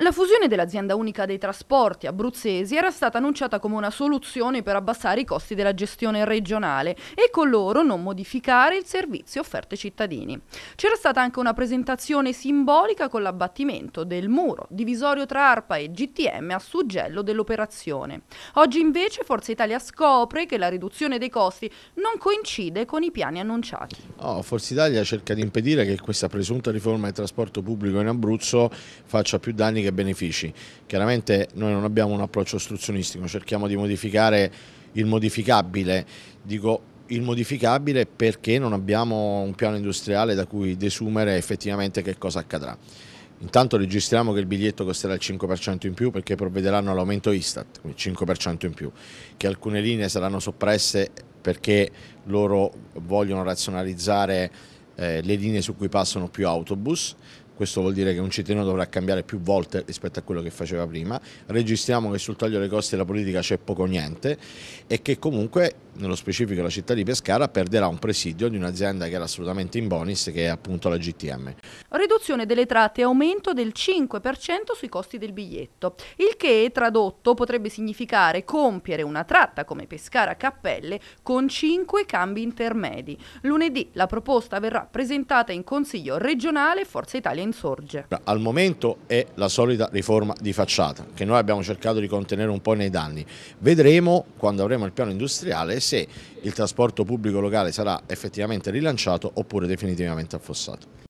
La fusione dell'azienda unica dei trasporti abruzzesi era stata annunciata come una soluzione per abbassare i costi della gestione regionale e con loro non modificare il servizio offerto ai cittadini. C'era stata anche una presentazione simbolica con l'abbattimento del muro divisorio tra ARPA e GTM a suggello dell'operazione. Oggi invece Forza Italia scopre che la riduzione dei costi non coincide con i piani annunciati. Oh, Forza Italia cerca di impedire che questa presunta riforma del trasporto pubblico in Abruzzo faccia più danni che che benefici. Chiaramente noi non abbiamo un approccio ostruzionistico, cerchiamo di modificare il modificabile. Dico il modificabile perché non abbiamo un piano industriale da cui desumere effettivamente che cosa accadrà. Intanto registriamo che il biglietto costerà il 5% in più perché provvederanno all'aumento Istat, quindi 5% in più, che alcune linee saranno soppresse perché loro vogliono razionalizzare eh, le linee su cui passano più autobus, questo vuol dire che un cittadino dovrà cambiare più volte rispetto a quello che faceva prima, registriamo che sul taglio dei costi della politica c'è poco o niente e che comunque nello specifico la città di Pescara, perderà un presidio di un'azienda che era assolutamente in bonus, che è appunto la GTM. Riduzione delle tratte e aumento del 5% sui costi del biglietto, il che tradotto potrebbe significare compiere una tratta come Pescara-Cappelle con 5 cambi intermedi. Lunedì la proposta verrà presentata in Consiglio regionale Forza Italia Insorge. Al momento è la solita riforma di facciata che noi abbiamo cercato di contenere un po' nei danni. Vedremo quando avremo il piano industriale se il trasporto pubblico locale sarà effettivamente rilanciato oppure definitivamente affossato.